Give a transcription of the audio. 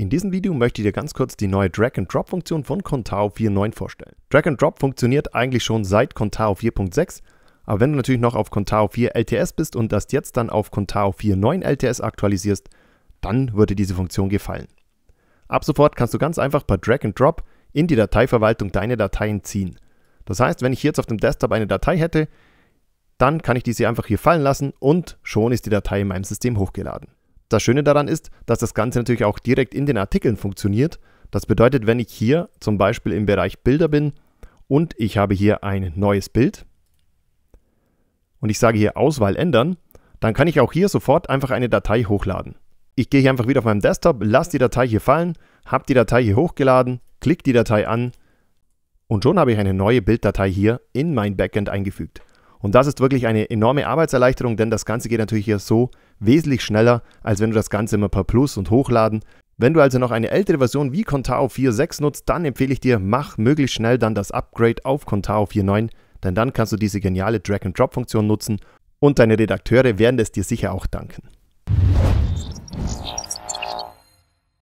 In diesem Video möchte ich dir ganz kurz die neue Drag-and-Drop-Funktion von Contao 4.9 vorstellen. Drag-and-Drop funktioniert eigentlich schon seit Contao 4.6, aber wenn du natürlich noch auf Contao 4 LTS bist und das jetzt dann auf Contao 4.9 LTS aktualisierst, dann würde diese Funktion gefallen. Ab sofort kannst du ganz einfach per Drag-and-Drop in die Dateiverwaltung deine Dateien ziehen. Das heißt, wenn ich jetzt auf dem Desktop eine Datei hätte, dann kann ich diese einfach hier fallen lassen und schon ist die Datei in meinem System hochgeladen. Das Schöne daran ist, dass das Ganze natürlich auch direkt in den Artikeln funktioniert. Das bedeutet, wenn ich hier zum Beispiel im Bereich Bilder bin und ich habe hier ein neues Bild und ich sage hier Auswahl ändern, dann kann ich auch hier sofort einfach eine Datei hochladen. Ich gehe hier einfach wieder auf meinem Desktop, lasse die Datei hier fallen, habe die Datei hier hochgeladen, klicke die Datei an und schon habe ich eine neue Bilddatei hier in mein Backend eingefügt. Und das ist wirklich eine enorme Arbeitserleichterung, denn das Ganze geht natürlich hier so wesentlich schneller, als wenn du das Ganze immer per Plus und hochladen. Wenn du also noch eine ältere Version wie Contao 4.6 nutzt, dann empfehle ich dir, mach möglichst schnell dann das Upgrade auf Contao 4.9, denn dann kannst du diese geniale Drag-and-Drop-Funktion nutzen und deine Redakteure werden es dir sicher auch danken.